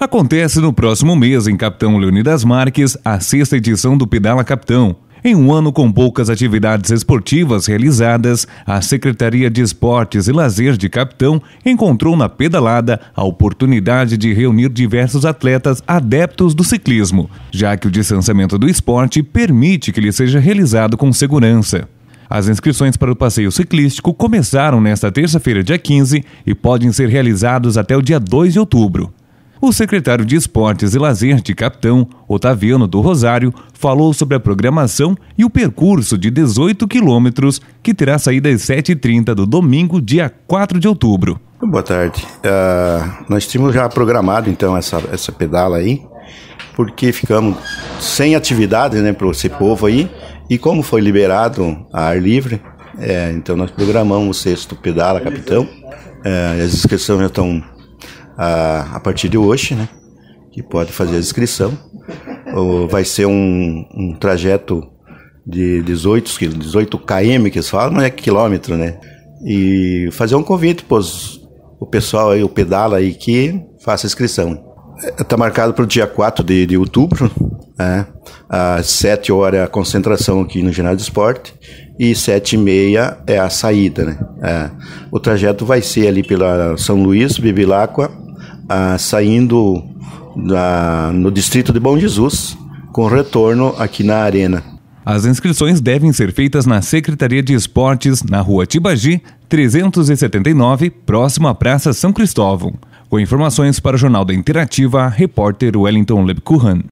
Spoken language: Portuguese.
Acontece no próximo mês em Capitão Leonidas Marques a sexta edição do Pedala Capitão. Em um ano com poucas atividades esportivas realizadas, a Secretaria de Esportes e Lazer de Capitão encontrou na pedalada a oportunidade de reunir diversos atletas adeptos do ciclismo, já que o distanciamento do esporte permite que ele seja realizado com segurança. As inscrições para o passeio ciclístico começaram nesta terça-feira, dia 15, e podem ser realizados até o dia 2 de outubro. O secretário de Esportes e Lazer de Capitão, Otaviano do Rosário, falou sobre a programação e o percurso de 18 quilômetros que terá saída às 7h30 do domingo, dia 4 de outubro. Boa tarde. Uh, nós tínhamos já programado então essa, essa pedala aí, porque ficamos sem atividades, né, para esse povo aí, e como foi liberado a ar livre, é, então nós programamos o sexto pedala, capitão. É, as inscrições já estão a, a partir de hoje, né? Que pode fazer a inscrição. Vai ser um, um trajeto de 18, 18 km que eles falam, não é quilômetro, né? E fazer um convite para o pessoal aí, o pedala aí que faça a inscrição. Está é, marcado para o dia 4 de, de outubro, né? às 7 horas a concentração aqui no ginásio de esporte e 7 e meia é a saída. Né? É. O trajeto vai ser ali pela São Luís, Bibiláqua ah, saindo da, no distrito de Bom Jesus, com retorno aqui na Arena. As inscrições devem ser feitas na Secretaria de Esportes, na rua Tibagi, 379, próximo à Praça São Cristóvão. Com informações para o Jornal da Interativa, repórter Wellington Lebkuhan.